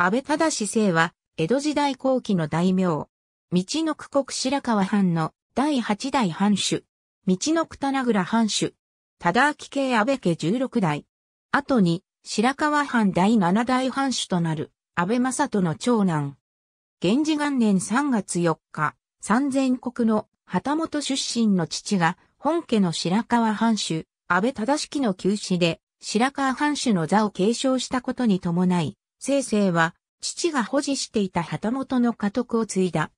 安倍忠市姓は、江戸時代後期の大名。道の区国白川藩の第8代藩主。道の区棚倉藩主。忠明系安倍家16代。後に、白川藩第7代藩主となる、安倍正人の長男。源氏元年3月4日、三千国の旗本出身の父が、本家の白川藩主、安倍忠式の旧氏で、白川藩主の座を継承したことに伴い、生成は、父が保持していた旗本の家督を継いだ。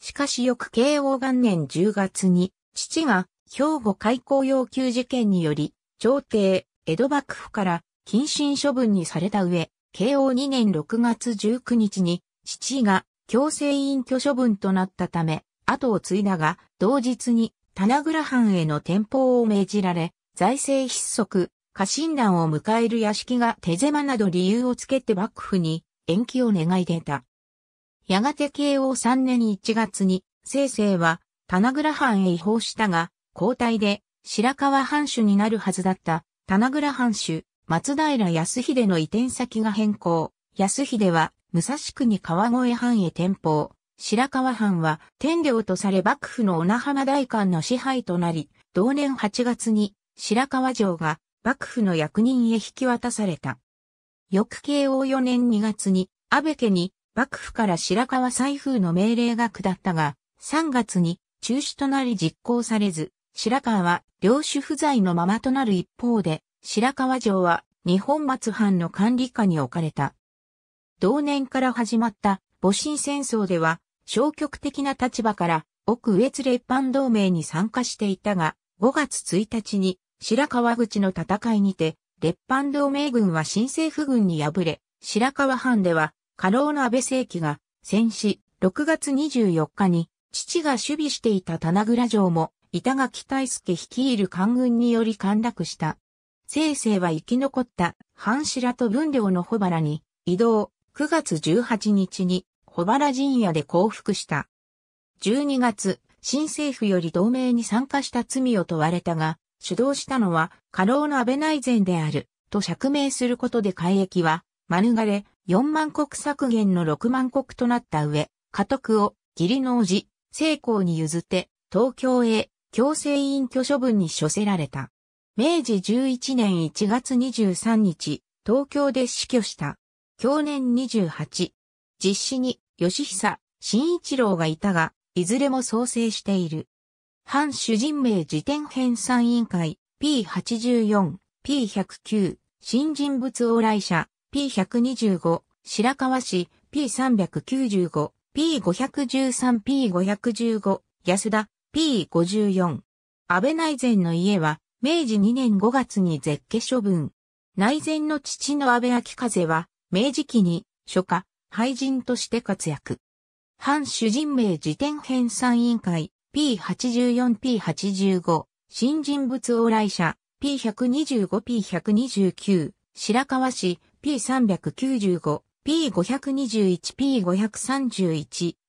しかし翌慶応元年10月に、父が兵庫開港要求事件により、朝廷、江戸幕府から謹慎処分にされた上、慶応2年6月19日に、父が強制隠居処分となったため、後を継いだが、同日に、棚倉藩への転封を命じられ、財政失速、家臣団を迎える屋敷が手狭など理由をつけて幕府に延期を願い出た。やがて慶応3年1月に、清々は、棚倉藩へ移報したが、交代で、白河藩主になるはずだった、棚倉藩主、松平康秀の移転先が変更。康秀は、武蔵国川越藩へ転封。白河藩は、天領とされ幕府の小名浜大官の支配となり、同年8月に、白河城が幕府の役人へ引き渡された。翌慶応4年2月に、安倍家に幕府から白川財風の命令が下ったが、3月に中止となり実行されず、白川は領主不在のままとなる一方で、白川城は日本松藩の管理下に置かれた。同年から始まった戊辰戦争では、消極的な立場から奥越列藩同盟に参加していたが、5月1日に白川口の戦いにて、列藩同盟軍は新政府軍に敗れ、白川藩では、過労の安倍政期が、戦死、6月24日に、父が守備していた棚倉城も、板垣大助率いる官軍により陥落した。清々は生き残った藩白と分領の小原に移動、9月18日に小原陣屋で降伏した。12月、新政府より同盟に参加した罪を問われたが、主導したのは、過労の安倍内善である、と釈明することで改易は、免れ、4万国削減の6万国となった上、家督を義理の王子、成功に譲って、東京へ強制委員居処分に処せられた。明治11年1月23日、東京で死去した。去年28。実施に、吉久、新一郎がいたが、いずれも創生している。反主人名辞典編纂委員会 P84、P109、新人物往来者 P125、白河市 P395、P513、P515、安田 P54。安倍内前の家は明治2年5月に絶家処分。内前の父の安倍秋風は明治期に初夏、俳人として活躍。反主人名辞典編纂委員会 P84P85、新人物往来者 P125P129、白河市、P395、P521、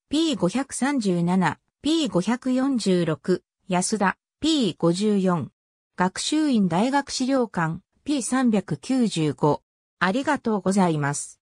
P531、P537、P546、安田、P54。学習院大学資料館、P395。ありがとうございます。